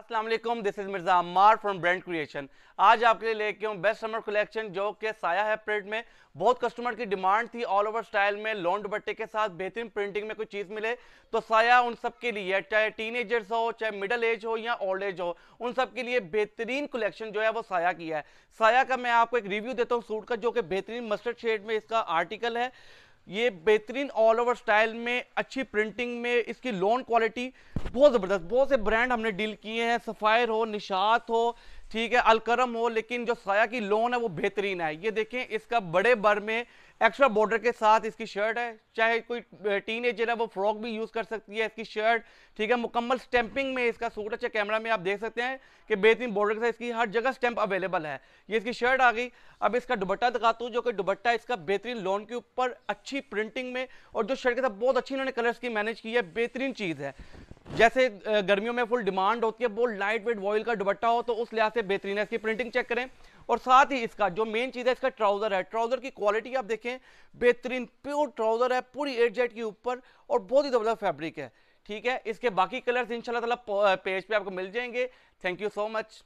Aslam this is Mirza Amar from brand creation आज आपके लिए लेके हूँ बेस्ट समर कलेक्शन जो कि साया है प्रिंट में बहुत कस्टमर की डिमांड थी ऑल ओवर स्टाइल में लॉन्ड बट्टे के साथ बेहतरीन प्रिंटिंग में कोई चीज़ मिले तो साया उन सब के लिए चाहे एजर्स हो चाहे मिडल एज हो या ओल्ड एज हो उन सब के लिए बेहतरीन कलेक्शन जो है वो साया की है साया का मैं आपको एक रिव्यू देता हूँ सूट का जो कि बेहतरीन मस्टर्ड शेड में इसका आर्टिकल है ये बेहतरीन ऑल ओवर स्टाइल में अच्छी प्रिंटिंग में इसकी लोन क्वालिटी बहुत ज़बरदस्त बहुत से ब्रांड हमने डील किए हैं सफ़ायर हो निशात हो ठीक है अलकरम हो लेकिन जो साया की लोन है वो बेहतरीन है ये देखें इसका बड़े बर में एक्स्ट्रा बॉर्डर के साथ इसकी शर्ट है चाहे कोई टीन एजर है वो फ्रॉक भी यूज़ कर सकती है इसकी शर्ट ठीक है मुकम्मल स्टैंपिंग में इसका सूट अच्छा कैमरा में आप देख सकते हैं कि बेहतरीन बॉर्डर के साथ इसकी हर जगह स्टैंप अवेलेबल है ये इसकी शर्ट आ गई अब इसका दुबट्टा दिखाता हूँ जो कि दुबट्टा इसका बेहतरीन लोन के ऊपर अच्छी प्रिंटिंग में और जो शर्ट के साथ बहुत अच्छी इन्होंने कलर्स की मैनेज की है बेहतरीन चीज़ है जैसे गर्मियों में फुल डिमांड होती है वो लाइट वेट वॉयल का दुपट्टा हो तो उस लिहाज से बेहतरीन है इसकी प्रिंटिंग चेक करें और साथ ही इसका जो मेन चीज़ है इसका ट्राउज़र है ट्राउज़र की क्वालिटी आप देखें बेहतरीन प्योर ट्राउज़र है पूरी एट जेट के ऊपर और बहुत ही ज़बरदस्त फैब्रिक है ठीक है इसके बाकी कलर्स इंशाल्लाह ताला पेज पे आपको मिल जाएंगे थैंक यू सो मच